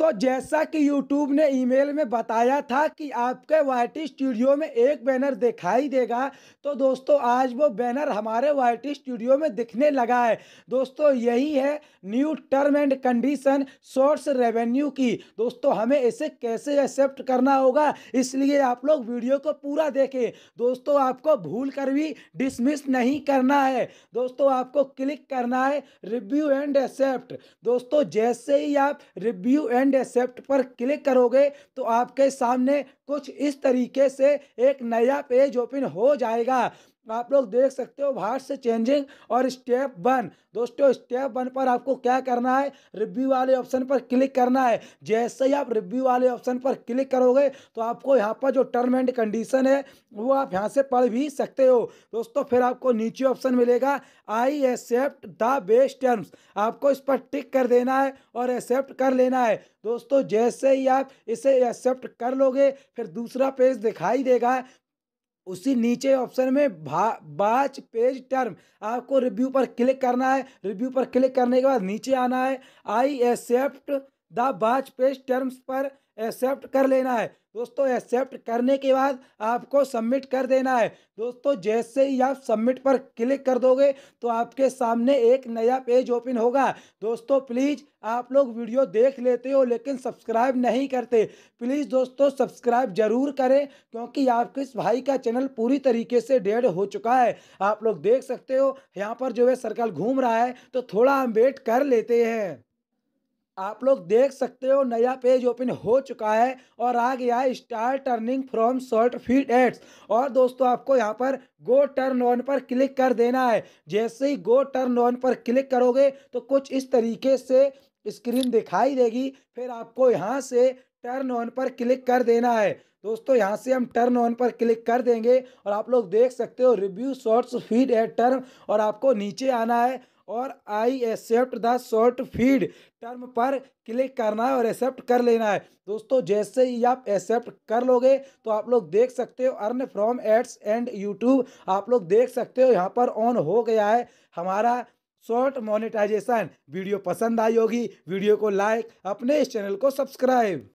दोस्तों जैसा कि YouTube ने ईमेल में बताया था कि आपके वाई स्टूडियो में एक बैनर दिखाई देगा तो दोस्तों आज वो बैनर हमारे वाई स्टूडियो में दिखने लगा है दोस्तों यही है new term and condition source revenue की दोस्तों हमें इसे कैसे एक्सेप्ट करना होगा इसलिए आप लोग वीडियो को पूरा देखें दोस्तों आपको भूल कर भी डिसमिस नहीं करना है दोस्तों आपको क्लिक करना है रिव्यू एंड एक्सेप्ट दोस्तों जैसे ही आप रिव्यू एंड एंड एक्सेप्ट पर क्लिक करोगे तो आपके सामने कुछ इस तरीके से एक नया पेज ओपन हो जाएगा आप लोग देख सकते हो भाट से चेंजिंग और स्टेप वन दोस्तों स्टेप वन पर आपको क्या करना है रिव्यू वाले ऑप्शन पर क्लिक करना है जैसे ही आप रिव्यू वाले ऑप्शन पर क्लिक करोगे तो आपको यहाँ पर जो टर्म एंड कंडीशन है वो आप यहाँ से पढ़ भी सकते हो दोस्तों फिर आपको नीचे ऑप्शन मिलेगा I accept the best terms आपको इस पर टिक कर देना है और एक्सेप्ट कर लेना है दोस्तों जैसे ही आप इसे एक्सेप्ट कर लोगे फिर दूसरा पेज दिखाई देगा उसी नीचे ऑप्शन में बाच पेज टर्म आपको रिव्यू पर क्लिक करना है रिव्यू पर क्लिक करने के बाद नीचे आना है आई एक्सेप्ट द बाज पेज टर्म्स पर एक्सेप्ट कर लेना है दोस्तों एक्सेप्ट करने के बाद आपको सबमिट कर देना है दोस्तों जैसे ही आप सबमिट पर क्लिक कर दोगे तो आपके सामने एक नया पेज ओपन होगा दोस्तों प्लीज़ आप लोग वीडियो देख लेते हो लेकिन सब्सक्राइब नहीं करते प्लीज़ दोस्तों सब्सक्राइब ज़रूर करें क्योंकि आपके इस भाई का चैनल पूरी तरीके से डेड हो चुका है आप लोग देख सकते हो यहाँ पर जो है सर्कल घूम रहा है तो थोड़ा हम वेट कर लेते हैं आप लोग देख सकते हो नया पेज ओपन हो चुका है और आ गया है start earning from short feed ads और दोस्तों आपको यहाँ पर गो टर्न ऑन पर क्लिक कर देना है जैसे ही गो टर्न ऑन पर क्लिक करोगे तो कुछ इस तरीके से स्क्रीन दिखाई देगी फिर आपको यहाँ से टर्न ऑन पर क्लिक कर देना है दोस्तों यहाँ से हम टर्न ऑन पर क्लिक कर देंगे और आप लोग देख सकते हो review shorts feed ad term और आपको नीचे आना है और I accept the short feed term पर क्लिक करना है और एक्सेप्ट कर लेना है दोस्तों जैसे ही आप एक्सेप्ट कर लोगे तो आप लोग देख सकते हो earn from ads and YouTube आप लोग देख सकते हो यहाँ पर ऑन हो गया है हमारा शॉर्ट मोनेटाइजेशन वीडियो पसंद आई होगी वीडियो को लाइक अपने इस चैनल को सब्सक्राइब